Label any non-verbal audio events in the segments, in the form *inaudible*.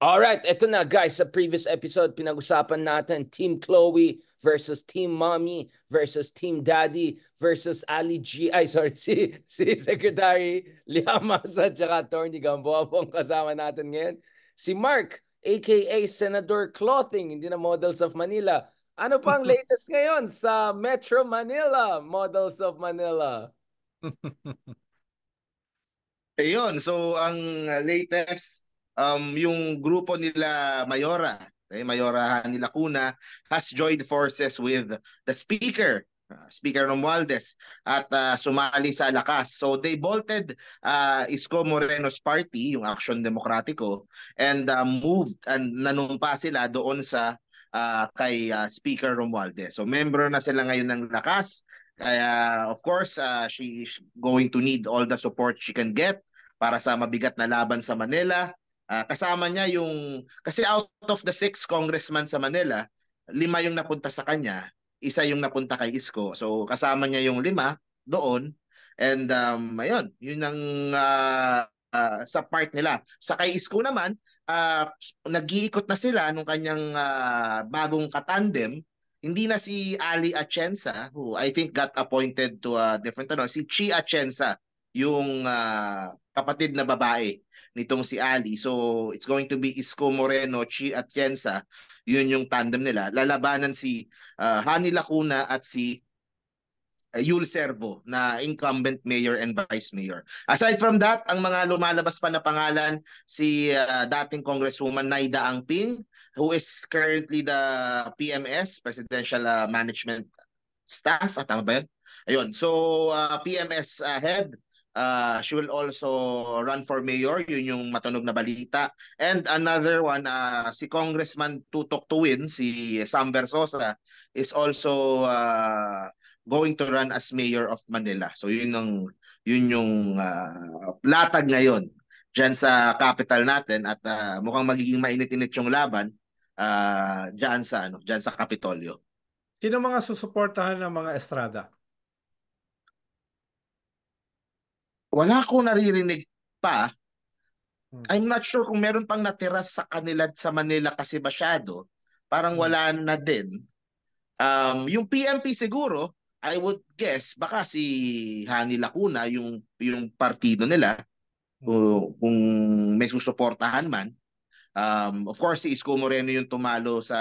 Alright, eto na guys, sa previous episode, pinag-usapan natin Team Chloe versus Team Mommy versus Team Daddy versus Ali G. Ay, sorry, *laughs* si, si Secretary Liamasa at Attorney Gamboa po ang kasama natin ngayon. Si Mark, aka Senator Clothing, hindi na Models of Manila. Ano pa ang *laughs* latest ngayon sa Metro Manila, Models of Manila? *laughs* Ayun, so ang latest um, yung grupo nila Mayora, okay, eh, Mayora nila Kuna, has joined forces with the Speaker, uh, Speaker Romualdez, at uh, sumali sa lakas. So they bolted uh, Isko Moreno's party, yung Action Demokratiko, and uh, moved and nanumpa sila doon sa uh, kay uh, Speaker Romualdez. So member na sila ngayon ng lakas. Kaya uh, of course, uh, she is going to need all the support she can get para sa mabigat na laban sa Manila Uh, kasama niya yung, kasi out of the six congressman sa Manila, lima yung napunta sa kanya, isa yung napunta kay Isko. So kasama niya yung lima doon. And um, ayun, yun ang uh, uh, sa part nila. Sa kay Isko naman, uh, nag-iikot na sila nung kanyang uh, bagong katandem. Hindi na si Ali Atienza, who I think got appointed to a different ano, si Chi Atienza, yung uh, kapatid na babae nitong si Ali. So it's going to be Isko Moreno, Chi Atienza. Yun yung tandem nila. Lalabanan si uh, Hani Lacuna at si uh, Yul Servo na incumbent mayor and vice mayor. Aside from that, ang mga lumalabas pa na pangalan si uh, dating Congresswoman Naida Angping who is currently the PMS, Presidential uh, Management Staff, at ah, tama ba yun? Ayun, so uh, PMS uh, head Uh, she will also run for mayor. Yun yung matunog na balita. And another one, uh, si Congressman Tutok Tuwin, si Sam Versosa, is also uh, going to run as mayor of Manila. So yun ang yun yung uh, latag ngayon diyan sa capital natin at uh, mukhang magiging mainit-init yung laban uh, diyan sa ano, diyan sa Kapitolyo. Sino mga susuportahan ng mga Estrada? wala ko naririnig pa. Hmm. I'm not sure kung meron pang natira sa kanila sa Manila kasi masyado. Parang hmm. wala na din. Um, yung PMP siguro, I would guess, baka si Hani Lacuna, yung, yung partido nila, kung, hmm. kung may susuportahan man. Um, of course, si Isko Moreno yung tumalo sa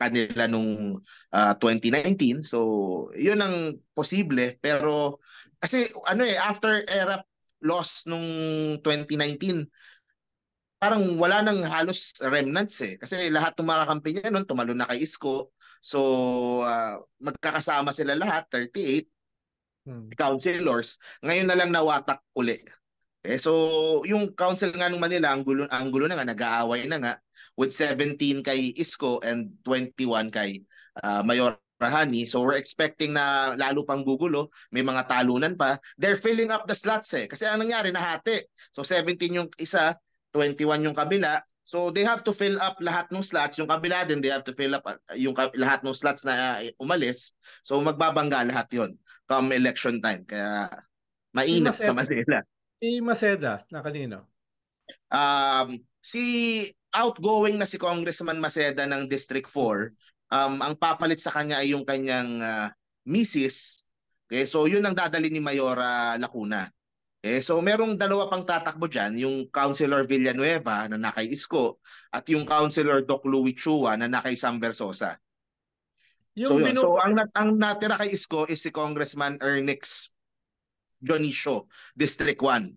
kanila nung uh, ah, 2019. So, yun ang posible. Pero kasi ano eh, after era loss nung 2019, parang wala nang halos remnants eh. Kasi lahat ng mga kampi niya noon, tumalo na kay Isko. So, uh, magkakasama sila lahat, 38 hmm. councilors. Ngayon na lang nawatak uli. Eh, so, yung council nga ng Manila, ang gulo, ang gulo na nga, nag-aaway na nga with 17 kay Isko and 21 kay uh, Mayor Rahani. So we're expecting na lalo pang gugulo, may mga talunan pa. They're filling up the slots eh. Kasi ang nangyari, nahati. So 17 yung isa, 21 yung kabila. So they have to fill up lahat ng slots. Yung kabila din, they have to fill up uh, yung lahat ng slots na uh, umalis. So magbabangga lahat yon come election time. Kaya mainit si sa Manila. Si Maceda, na kanino? Um, si outgoing na si Congressman Maseda ng District 4 um, ang papalit sa kanya ay yung kanyang uh, misis. Okay, so yun ang dadali ni Mayora Lacuna. Okay, so merong dalawa pang tatakbo dyan, yung Councilor Villanueva na nakay Isko at yung Councilor Doc Louis Chua na nakay Sam Versosa. Yung so, yun. so ang, ang natira kay Isko is si Congressman Ernix Johnny Show, District 1.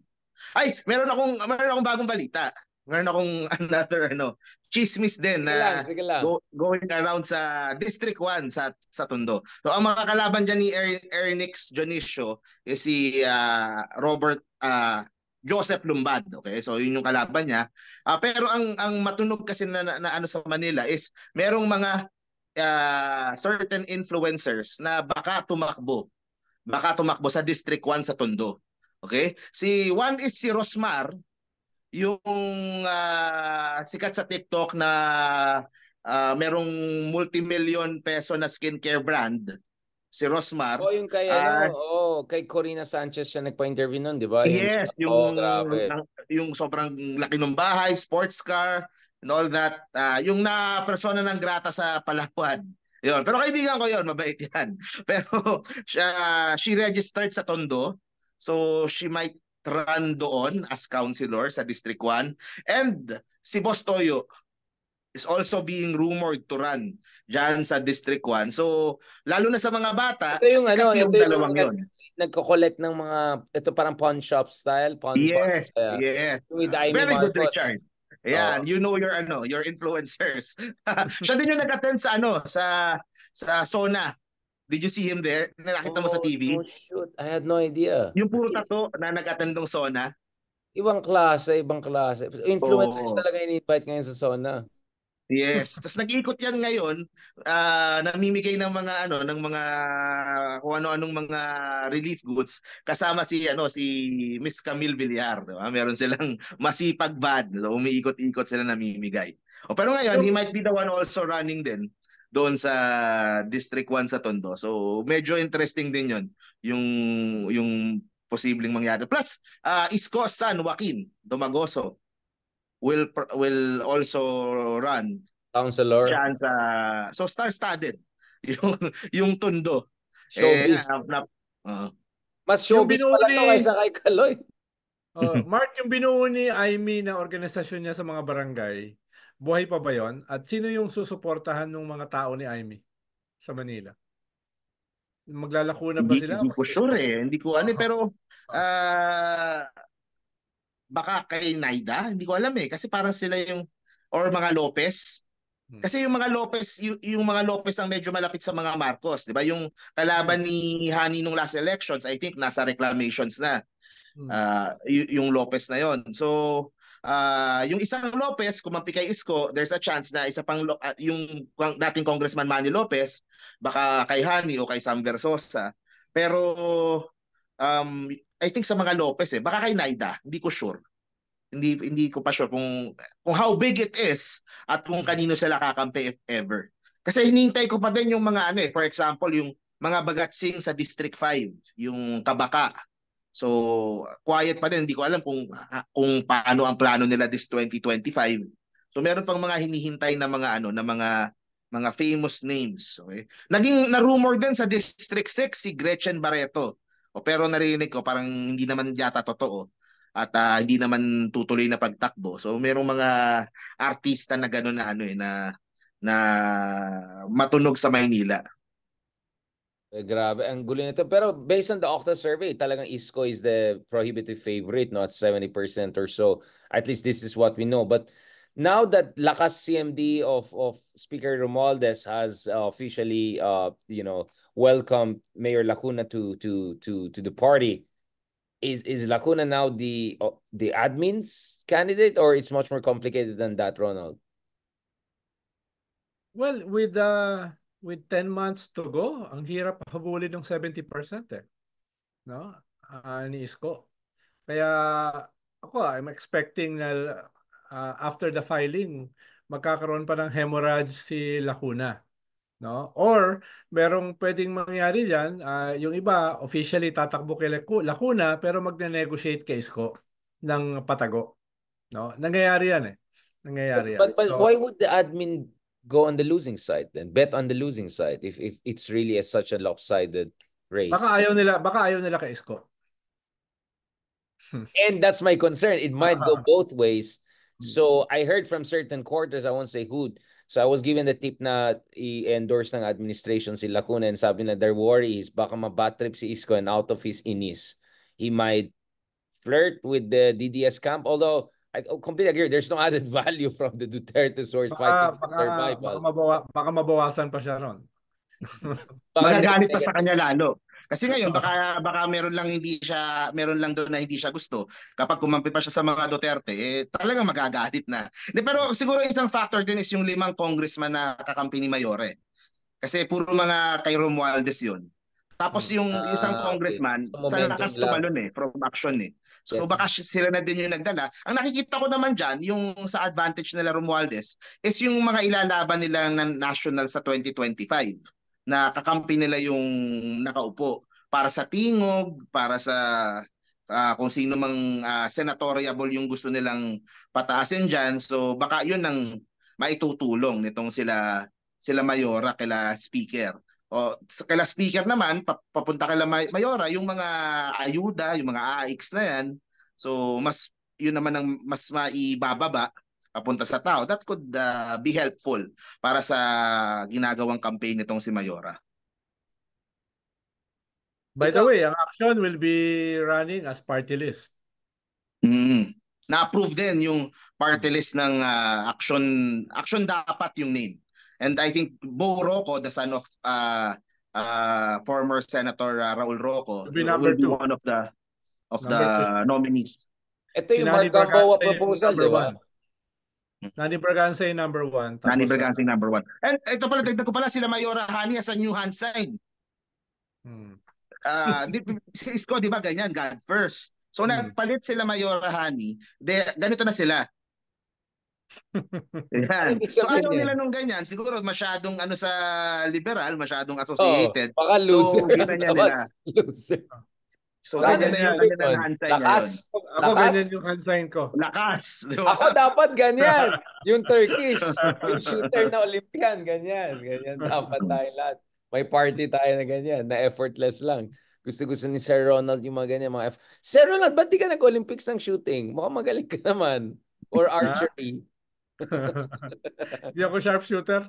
Ay, meron akong meron akong bagong balita meron akong *laughs* another ano, chismis din na sige lang, sige lang. Go, going around sa District 1 sa sa Tondo. So ang makakalaban kalaban diyan ni er, Ernix Jonicio is si uh, Robert uh, Joseph Lumbad, okay? So yun yung kalaban niya. Uh, pero ang ang matunog kasi na, na, na ano sa Manila is merong mga uh, certain influencers na baka tumakbo. Baka tumakbo sa District 1 sa Tondo. Okay? Si one is si Rosmar yung uh, sikat sa TikTok na uh, merong multi-million peso na skincare brand si Rosmar. Oh, yung kay uh, ano, oh, kay Corina Sanchez siya nagpa-interview noon, 'di ba? Yes, yung, yung oh, grabe. yung sobrang laki ng bahay, sports car, and all that. Uh, yung na persona ng grata sa Palawan. Yun. Pero kaibigan ko yon mabait *laughs* yan. Pero siya, uh, she registered sa Tondo. So she might run doon as councilor sa District 1 and si Boss Toyo is also being rumored to run dyan sa District 1. So, lalo na sa mga bata, ito yung, ano, yung ito dalawang yung, yun. Nagko-collect ng mga, ito parang pawn shop style. Pawn yes, pawn, yes. Very Marcos. good, Richard. Ayan, you know your ano, your influencers. *laughs* Siya din yung nag-attend sa ano, sa sa Sona Did you see him there? nakita oh, mo sa oh, TV? Oh, shoot. I had no idea. Yung puro tato na nag-attend ng Sona. Ibang klase, ibang klase. Influencers oh. talaga yung invite ngayon sa Sona. Yes. *laughs* Tapos nag-iikot yan ngayon, uh, namimigay ng mga ano, ng mga kung ano-anong mga relief goods kasama si ano si Miss Camille Villar, di ba? Meron silang *laughs* masipag bad. So umiikot-ikot sila namimigay. O pero ngayon, he might be the one also running din doon sa District 1 sa Tondo. So medyo interesting din 'yon yung yung posibleng mangyari. Plus, uh, Isko San Joaquin Domagoso will will also run councilor. Diyan sa so star-studded *laughs* yung yung Tondo. Eh, showbiz. Eh, na, uh, Mas showbiz pala to kaysa kay Kaloy. Oh, Mark, yung binuo ni Aimee na organisasyon niya sa mga barangay, Buhay pa ba yon? At sino yung susuportahan ng mga tao ni Amy sa Manila? Maglalako na ba sila? Hindi ko sure eh. Hindi ko ano eh, pero uh, baka kay Naida, hindi ko alam eh kasi parang sila yung or mga Lopez. Hmm. Kasi yung mga Lopez, yung, yung mga Lopez ang medyo malapit sa mga Marcos, 'di ba? Yung kalaban hmm. ni Hani nung last elections, I think nasa reclamations na. Uh, yung Lopez na 'yon. So uh, yung isang Lopez, kumampi kay Isko, there's a chance na isa pang uh, yung dating Congressman Manny Lopez, baka kay Hani o kay Sam Versosa. Pero um, I think sa mga Lopez eh, baka kay Naida, hindi ko sure. Hindi hindi ko pa sure kung kung how big it is at kung kanino sila kakampi if ever. Kasi hinihintay ko pa din yung mga ano eh, for example, yung mga bagatsing sa District 5, yung Tabaka, So, quiet pa din. Hindi ko alam kung kung paano ang plano nila this 2025. So, meron pang mga hinihintay na mga ano, na mga mga famous names, okay? Naging na-rumor din sa District 6 si Gretchen Barreto. O pero narinig ko parang hindi naman yata totoo at uh, hindi naman tutuloy na pagtakbo. So, merong mga artista na gano'n na ano eh na na matunog sa Maynila. Grab eh, Grabe, ang gulo nito. Pero based on the Octa survey, talagang Isko is the prohibitive favorite, not 70% or so. At least this is what we know. But now that Lakas CMD of, of Speaker Romualdez has uh, officially, uh, you know, welcomed Mayor Lacuna to to to to the party, is is Lacuna now the uh, the admin's candidate, or it's much more complicated than that, Ronald? Well, with uh with 10 months to go, ang hirap habulin ng 70% eh. No? Aniis ah, ko. Kaya ako, I'm expecting na uh, after the filing, magkakaroon pa ng hemorrhage si Lacuna. No? Or merong pwedeng mangyari diyan, uh, ah, yung iba officially tatakbo kay Lacuna pero magne-negotiate kay Isko ng patago. No? Nangyayari yan eh. Nangyayari but, yan. But, but so, why would the admin go on the losing side then bet on the losing side if if it's really a, such a lopsided race baka ayaw nila baka ayaw nila kay Isko hmm. and that's my concern it might go ah. both ways hmm. so i heard from certain quarters i won't say who so i was given the tip na i-endorse ng administration si Lacuna and sabi na their worry is baka ma-bat trip si Isko and out of his inis he might flirt with the DDS camp although I oh, completely agree. There's no added *laughs* value from the Duterte sword baka, fighting baka, survival. Baka, mabawa, baka mabawasan pa siya ron. *laughs* Magagalit pa sa kanya lalo. Kasi ngayon baka baka meron lang hindi siya meron lang doon na hindi siya gusto. Kapag kumampi pa siya sa mga Duterte, eh, talagang magagalit na. De, pero siguro isang factor din is yung limang congressman na kakampi ni Mayore. Kasi puro mga kay Romualdez 'yun. Tapos hmm. yung uh, isang congressman, uh, sa lakas tumalon eh, from action eh. So yeah. baka sila na din yung nagdala. Ang nakikita ko naman dyan, yung sa advantage nila Romualdez, is yung mga ilalaban nila ng national sa 2025 na kakampi nila yung nakaupo para sa tingog, para sa uh, kung sino mang uh, senatoriable yung gusto nilang pataasin dyan. So baka yun ang maitutulong nitong sila sila mayora kila speaker. O, sa kala speaker naman, papunta kala May- Mayora, yung mga ayuda, yung mga AX na yan, so mas yun naman ang mas maibababa papunta sa tao. That could uh, be helpful para sa ginagawang campaign nitong si Mayora. By the way, ang action will be running as party list. Mm. Na-approve din yung party list ng uh, action action dapat yung name. And I think Bo Rocco, the son of uh, uh, former Senator uh, Raul Rocco, will be one of the of number the two. nominees. Ito yung si Manny proposal, di ba? Nani Berganza yung number one. Nani Berganza yung number one. And ito pala, dagdag ko pala sila Mayora Hani as a New Hand side. Hmm. Uh, si Isko, di ba ganyan, God first. So hmm. nagpalit sila Mayora Hani, de, ganito na sila. *laughs* Yan. So ayaw nila nung ganyan, siguro masyadong ano sa liberal, masyadong associated. Oh, baka loser. So, gina *laughs* nila. loser. So, Saan ganyan na yung, yun, yun, hand sign Lakas. Ngayon. Ako Lakas. ganyan yung hand sign ko. Lakas. Diba? Ako dapat ganyan. *laughs* Yung Turkish, yung shooter na Olympian, ganyan. Ganyan dapat tayo lahat. May party tayo na ganyan, na effortless lang. Gusto-gusto ni Sir Ronald yung mga ganyan, mga F. Sir Ronald, ba't di ka nag-Olympics ng shooting? Mukhang magaling ka naman. Or archery. *laughs* hindi ako sharpshooter.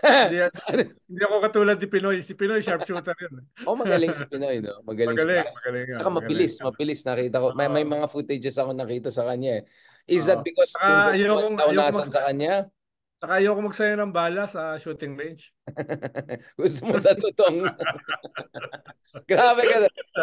hindi, *laughs* hindi ako katulad ni Pinoy. Si Pinoy sharpshooter yun. oh, magaling si Pinoy, no? Magaling, magaling si Magaling, Saka oh, magaling. mabilis, mabilis. Nakita ko. May, may mga footages ako nakita sa kanya eh. Is uh, that because uh, yung, yung taon nasan sa kanya? Saka ayoko magsayo ng bala sa shooting range. *laughs* Gusto mo sa totoong... *laughs* Grabe ka.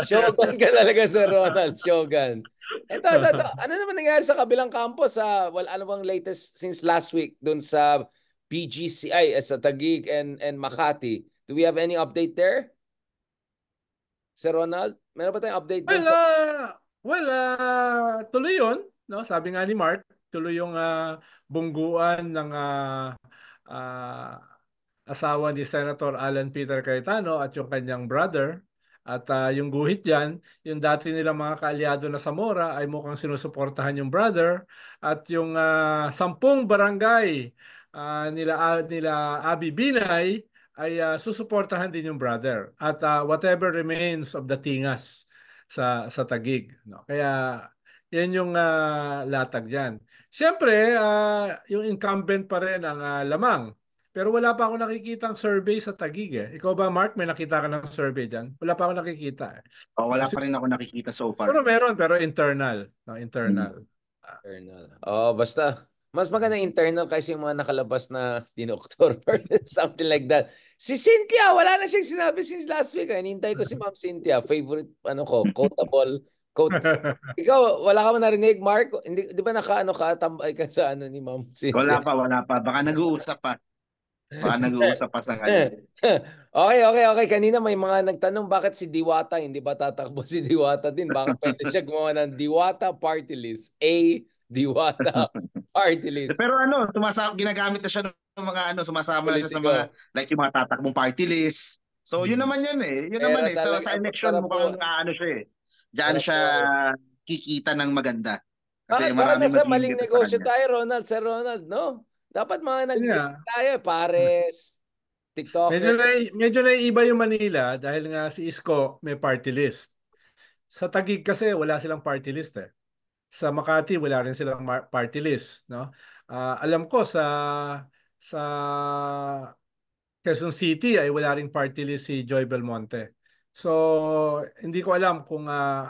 Shogun ka talaga sa Ronald. Shogun. Ito, ito, ito. Ano naman nangyari sa kabilang campus? sa well, ano bang latest since last week dun sa PGCI eh, sa Taguig and, and Makati? Do we have any update there? Sir Ronald, meron ba tayong update? Well, sa... uh, well uh, tuloy yun. No? Sabi nga ni Mark, tuloy yung uh, bungguan ng uh, uh, asawa ni Senator Alan Peter Cayetano at yung kanyang brother. At uh, yung guhit dyan, yung dati nilang mga kaalyado na Samora ay mukhang sinusuportahan yung brother. At yung uh, sampung barangay uh, nila, nila Abi Binay ay uh, susuportahan din yung brother. At uh, whatever remains of the tingas sa sa Tagig no kaya yan yung uh, latag dyan. Siyempre, uh, yung incumbent pa rin ang uh, lamang. Pero wala pa ako nakikitang survey sa Tagig eh. Ikaw ba, Mark, may nakita ka ng survey dyan? Wala pa ako nakikita eh. Oh, wala Kasi, pa rin ako nakikita so far. Pero meron, pero internal. No, internal. Hmm. Internal. Oh, basta. Mas maganda internal kaysa yung mga nakalabas na din *laughs* October something like that. Si Cynthia, wala na siyang sinabi since last week. Eh. Hinintay ko si Ma'am Cynthia, favorite ano ko, quotable Quote. *laughs* Ikaw, wala ka narinig, Mark? Hindi, di ba nakaano ka, tambay ka sa ano ni Ma'am Cynthia? Wala pa, wala pa. Baka nag-uusap pa. Baka nag-uusap pa sa ngayon. *laughs* okay, okay, okay. Kanina may mga nagtanong bakit si Diwata, hindi ba tatakbo si Diwata din? Baka pwede siya gumawa ng Diwata Party List. A, Diwata *laughs* Party List. Pero ano, sumasama, ginagamit na siya ng mga ano, sumasama Politico. na siya sa mga, like yung mga tatakbong party list. So yun hmm. naman yan eh. Yun Pero naman eh. So sa election mukhang ano siya eh Diyan siya kikita ng maganda. Kasi Bakit marami sa maling negosyo tayo, Ronald, sa Ronald, no? Dapat mga nag yeah. tayo, eh, pares, TikTok. Medyo, na, medyo naiiba yung Manila dahil nga si Isko may party list. Sa Tagig kasi wala silang party list eh. Sa Makati wala rin silang party list, no? Uh, alam ko sa sa Quezon City ay wala rin party list si Joy Belmonte. So, hindi ko alam kung uh,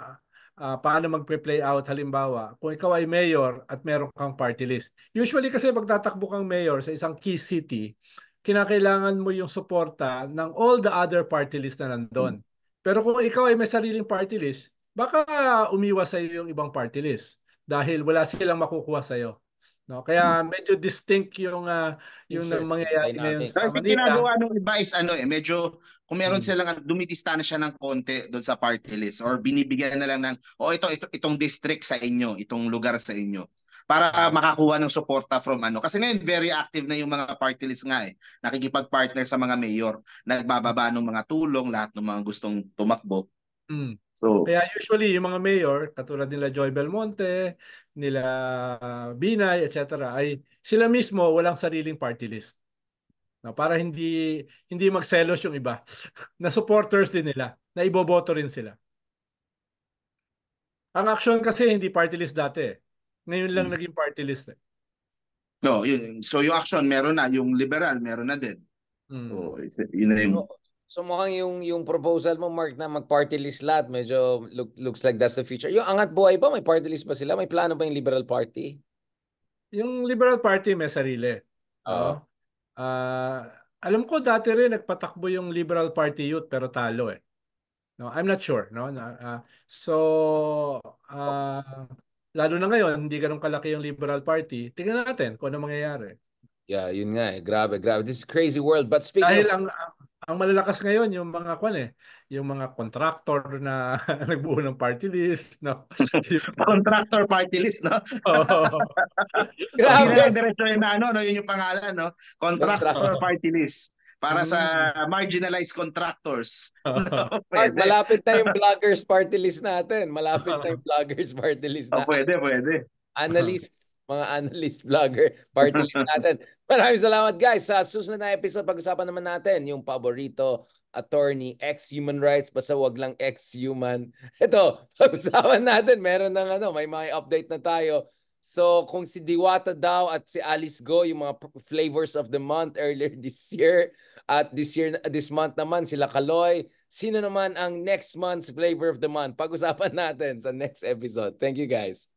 uh, paano mag play out halimbawa kung ikaw ay mayor at meron kang party list. Usually kasi magtatakbo kang mayor sa isang key city, kinakailangan mo yung suporta ng all the other party list na nandoon. Hmm. Pero kung ikaw ay may sariling party list, baka umiwas sa iyo yung ibang party list dahil wala silang makukuha sa iyo. No, kaya hmm. medyo distinct yung uh, yung nang mangyayari ngayon. Sa Kasi ginagawa ng iba is ano eh, medyo kung meron hmm. silang na siya ng konti doon sa party list or binibigyan na lang ng oh ito, ito itong district sa inyo, itong lugar sa inyo para makakuha ng suporta from ano. Kasi ngayon very active na yung mga party list nga eh. Nakikipag-partner sa mga mayor, nagbababa ng mga tulong lahat ng mga gustong tumakbo. Mm. So, Kaya usually yung mga mayor katulad nila Joy Belmonte, nila ah, Binay, etc. ay sila mismo walang sariling party list. No, para hindi hindi magselos yung iba *laughs* na supporters din nila na iboboto rin sila. Ang action kasi hindi party list dati. Eh. Ngayon lang hmm. naging party list. Eh. No, yun, so yung action meron na, yung liberal meron na din. Hmm. So yun na yung So mukhang yung, yung proposal mo, Mark, na mag-party list lahat, medyo look, looks like that's the future. Yung angat buhay ba? May party list ba sila? May plano ba yung Liberal Party? Yung Liberal Party may sarili. Oo. Uh, uh, alam ko dati rin nagpatakbo yung Liberal Party Youth pero talo eh. No, I'm not sure, no. Uh, so uh, lalo na ngayon, hindi ganoon kalaki yung Liberal Party. Tingnan natin kung ano mangyayari. Yeah, yun nga eh. Grabe, grabe. This is crazy world. But speaking Dahil of... ang, ang malalakas ngayon yung mga kwan eh, yung mga contractor na *laughs* nagbuo ng party list, no. *laughs* contractor party list, no. *laughs* Oo. Grabe, diretso na ano, no, yun yung pangalan, no. Contractor party list para sa hmm. marginalized contractors. No, Malapit na yung vloggers party list natin. Malapit na yung vloggers party list ah, natin. Oh, pwede, pwede analysts, mga analyst vlogger, party list *laughs* natin. Maraming salamat guys. Sa susunod na episode, pag-usapan naman natin yung paborito attorney, ex-human rights, basta wag lang ex-human. *laughs* Ito, pag-usapan natin, meron ng ano, may mga update na tayo. So kung si Diwata daw at si Alice Go, yung mga flavors of the month earlier *laughs* this year, at this year this month naman sila Kaloy, sino naman ang next month's flavor of the month? Pag-usapan natin sa next episode. Thank you guys.